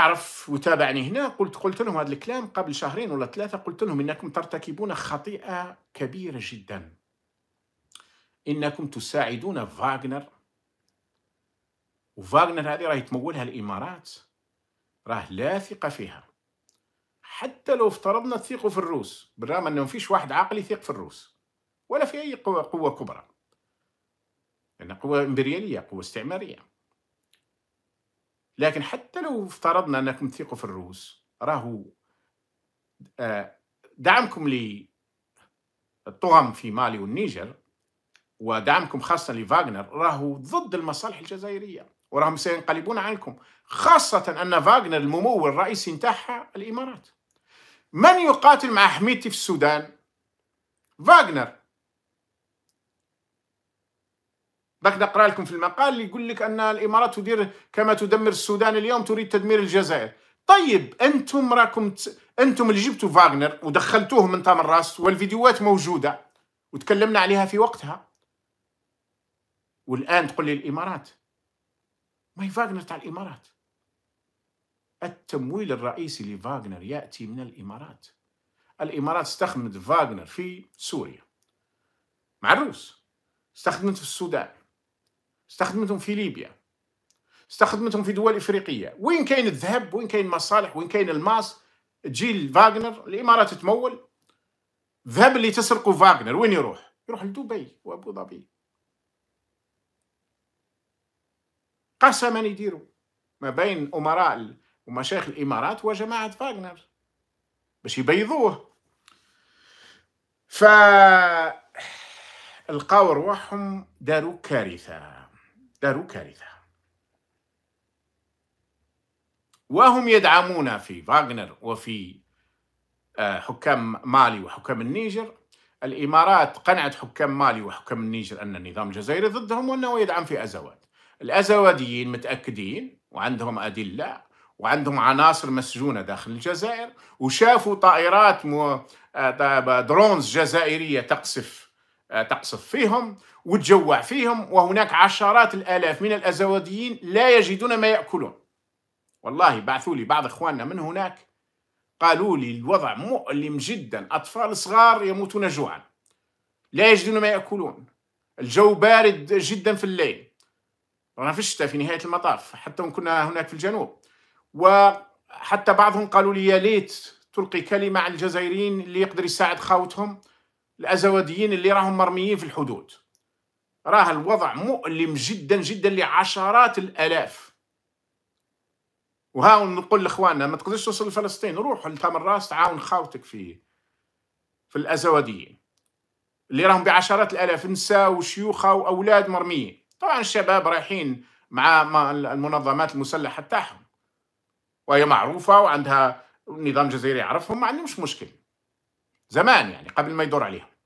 يعرف وتابعني هنا قلت قلت لهم هذا الكلام قبل شهرين ولا ثلاثة قلت لهم إنكم ترتكبون خطيئة كبيرة جدا إنكم تساعدون فاغنر وفاغنر هذه راه يتمولها الإمارات راه لا ثقة فيها حتى لو افترضنا تثيقوا في الروس بالرغم أنه فيش واحد عاقل يثيق في الروس ولا في أي قوة, قوة كبرى لأن قوة إمبريالية قوة استعمارية لكن حتى لو افترضنا انكم تثقوا في الروس راهو آه، دعمكم للطغم في مالي والنيجر ودعمكم خاصة لفاغنر راهو ضد المصالح الجزائرية وراهم سينقلبون عنكم خاصة أن فاغنر الممول الرئيسي نتاعها الإمارات من يقاتل مع حميتي في السودان؟ فاغنر باك نقرا لكم في المقال يقول لك ان الامارات تدير كما تدمر السودان اليوم تريد تدمير الجزائر طيب انتم راكم ت... انتم اللي جبتوا فاغنر ودخلتوه من تام الراس والفيديوهات موجوده وتكلمنا عليها في وقتها والان تقول لي الامارات ما هي فاغنر تاع الامارات التمويل الرئيسي لفاغنر ياتي من الامارات الامارات استخدمت فاغنر في سوريا مع الروس استخدمت في السودان استخدمتهم في ليبيا استخدمتهم في دول افريقيه وين كاين الذهب وين كاين المصالح وين كاين الماس تجي فاغنر الامارات تمول الذهب اللي تسرقه فاغنر وين يروح يروح لدبي وابو ظبي قسما يديروا ما بين امراء ومشايخ الامارات وجماعه فاغنر باش يبيضوه ف القاور رواحهم داروا كارثه داروا كارثة وهم يدعمون في فاغنر وفي آه، حكام مالي وحكام النيجر الإمارات قنعت حكام مالي وحكام النيجر أن النظام الجزائري ضدهم وأنه يدعم في أزواد الأزواديين متأكدين وعندهم أدلة وعندهم عناصر مسجونة داخل الجزائر وشافوا طائرات آه، درونز جزائرية تقصف آه، تقصف فيهم وتجوع فيهم وهناك عشرات الآلاف من الأزواديين لا يجدون ما يأكلون والله بعثوا لي بعض إخواننا من هناك قالوا لي الوضع مؤلم جدا أطفال صغار يموتون جوعا لا يجدون ما يأكلون الجو بارد جدا في الليل رانا في الشتاء في نهاية المطاف حتى إن كنا هناك في الجنوب وحتى بعضهم قالوا لي يا ليت تلقي كلمة عن الجزائريين اللي يقدر يساعد خاوتهم الازواديين اللي راهم مرميين في الحدود راه الوضع مؤلم جدا جدا لعشرات الالاف وها نقول لاخواننا ما تقدرش توصل لفلسطين روح من راس تعاون خاوتك في في الازواديين اللي راهم بعشرات الالاف نساء وشيوخه واولاد مرميين طبعا الشباب رايحين مع المنظمات المسلحه تاعهم وهي معروفه وعندها النظام الجزائري يعرفهم ما عندهمش مشكل زمان يعني قبل ما يدور عليهم